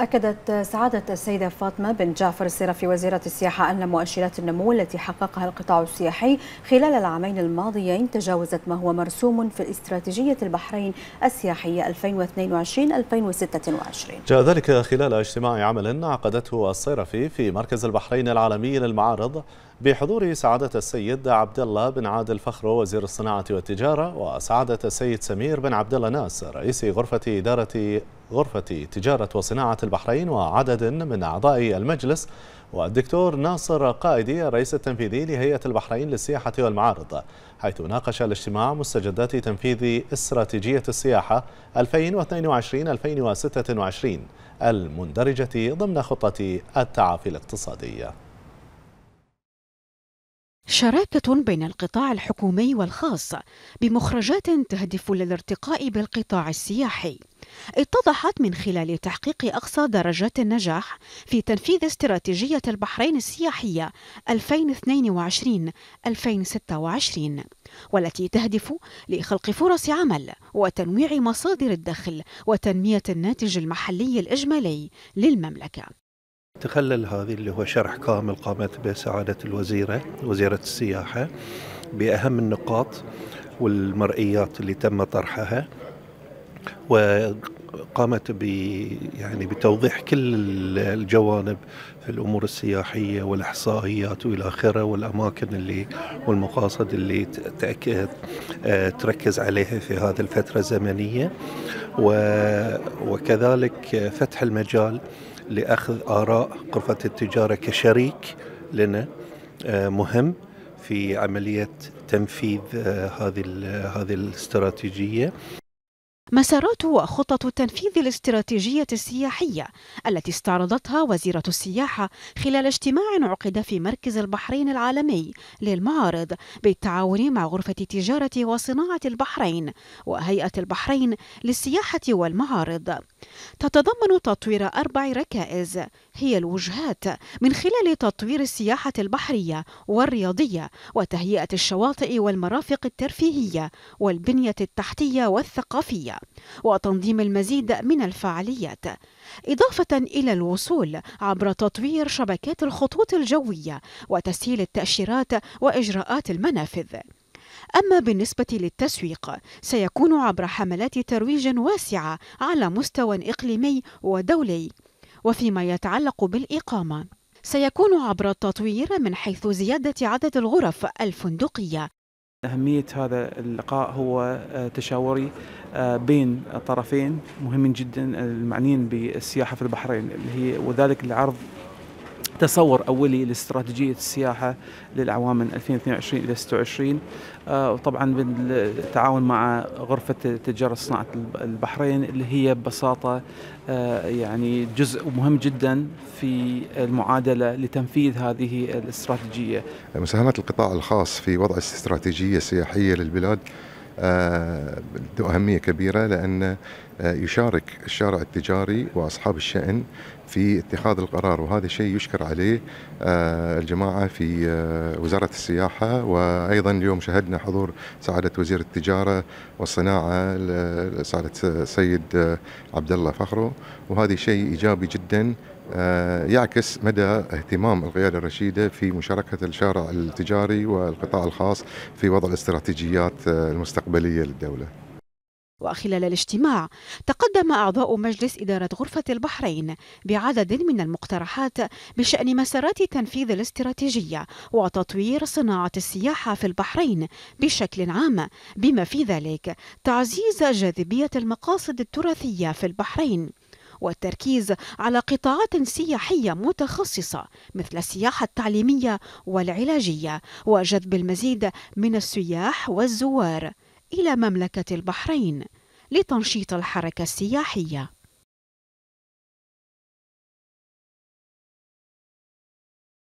أكدت سعادة السيدة فاطمة بن جعفر السيرفي وزيرة السياحة أن مؤشرات النمو التي حققها القطاع السياحي خلال العامين الماضيين تجاوزت ما هو مرسوم في الاستراتيجية البحرين السياحية 2022-2026 جاء ذلك خلال اجتماع عمل عقدته السيرفي في مركز البحرين العالمي للمعارض بحضور سعادة السيد عبد الله بن عادل فخرو وزير الصناعة والتجارة وسعادة السيد سمير بن عبد الله ناس رئيس غرفة إدارة غرفة تجارة وصناعة البحرين وعدد من أعضاء المجلس والدكتور ناصر قائدي الرئيس التنفيذي لهيئة البحرين للسياحة والمعارض حيث ناقش الاجتماع مستجدات تنفيذ استراتيجية السياحة 2022-2026 المندرجة ضمن خطة التعافي الاقتصادية شراكة بين القطاع الحكومي والخاص بمخرجات تهدف للارتقاء بالقطاع السياحي اتضحت من خلال تحقيق أقصى درجات النجاح في تنفيذ استراتيجية البحرين السياحية 2022-2026 والتي تهدف لخلق فرص عمل وتنويع مصادر الدخل وتنمية الناتج المحلي الإجمالي للمملكة تخلل هذه اللي هو شرح كامل قامت به سعادة الوزيرة وزيرة السياحة بأهم النقاط والمرئيات اللي تم طرحها وقامت ب يعني بتوضيح كل الجوانب في الامور السياحيه والاحصائيات والى اخره والاماكن اللي والمقاصد اللي تأكد آه، تركز عليها في هذه الفتره الزمنيه وكذلك فتح المجال لاخذ اراء غرفه التجاره كشريك لنا آه، مهم في عمليه تنفيذ آه، هذه هذه الاستراتيجيه مسارات وخطط تنفيذ الاستراتيجية السياحية التي استعرضتها وزيرة السياحة خلال اجتماع عقد في مركز البحرين العالمي للمعارض بالتعاون مع غرفة تجارة وصناعة البحرين وهيئة البحرين للسياحة والمعارض تتضمن تطوير أربع ركائز هي الوجهات من خلال تطوير السياحة البحرية والرياضية وتهيئة الشواطئ والمرافق الترفيهية والبنية التحتية والثقافية وتنظيم المزيد من الفعاليات إضافة إلى الوصول عبر تطوير شبكات الخطوط الجوية وتسهيل التأشيرات وإجراءات المنافذ أما بالنسبة للتسويق سيكون عبر حملات ترويج واسعة على مستوى إقليمي ودولي وفيما يتعلق بالإقامة سيكون عبر التطوير من حيث زيادة عدد الغرف الفندقية أهمية هذا اللقاء هو آه، تشاوري آه، بين الطرفين مهم جدا المعنيين بالسياحة في البحرين اللي هي وذلك لعرض تصور أولي لاستراتيجية السياحة للأعوام من 2022 إلى 26 آه، وطبعا بالتعاون مع غرفة تجارة صناعة البحرين اللي هي ببساطة آه، يعني جزء مهم جدا في المعادلة لتنفيذ هذه الاستراتيجية مساهمة القطاع الخاص في وضع استراتيجية سياحية للبلاد آه، ذو أهمية كبيرة لأن يشارك الشارع التجاري واصحاب الشان في اتخاذ القرار وهذا شيء يشكر عليه آه، الجماعه في آه، وزاره السياحه وايضا اليوم شهدنا حضور سعاده وزير التجاره والصناعه سعاده السيد آه، عبد الله فخرو وهذا شيء ايجابي جدا يعكس مدى اهتمام القيادة الرشيدة في مشاركة الشارع التجاري والقطاع الخاص في وضع الاستراتيجيات المستقبلية للدولة وخلال الاجتماع تقدم أعضاء مجلس إدارة غرفة البحرين بعدد من المقترحات بشأن مسارات تنفيذ الاستراتيجية وتطوير صناعة السياحة في البحرين بشكل عام بما في ذلك تعزيز جاذبية المقاصد التراثية في البحرين والتركيز على قطاعات سياحية متخصصة مثل السياحة التعليمية والعلاجية وجذب المزيد من السياح والزوار إلى مملكة البحرين لتنشيط الحركة السياحية